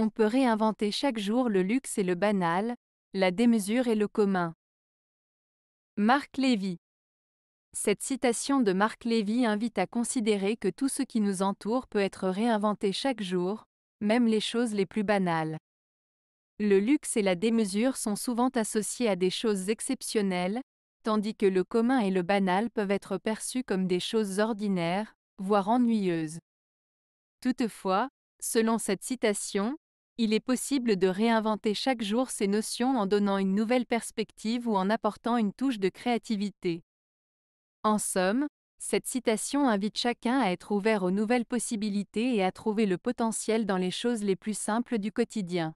On peut réinventer chaque jour le luxe et le banal, la démesure et le commun. Marc Lévy Cette citation de Marc Lévy invite à considérer que tout ce qui nous entoure peut être réinventé chaque jour, même les choses les plus banales. Le luxe et la démesure sont souvent associés à des choses exceptionnelles, tandis que le commun et le banal peuvent être perçus comme des choses ordinaires, voire ennuyeuses. Toutefois, selon cette citation, il est possible de réinventer chaque jour ces notions en donnant une nouvelle perspective ou en apportant une touche de créativité. En somme, cette citation invite chacun à être ouvert aux nouvelles possibilités et à trouver le potentiel dans les choses les plus simples du quotidien.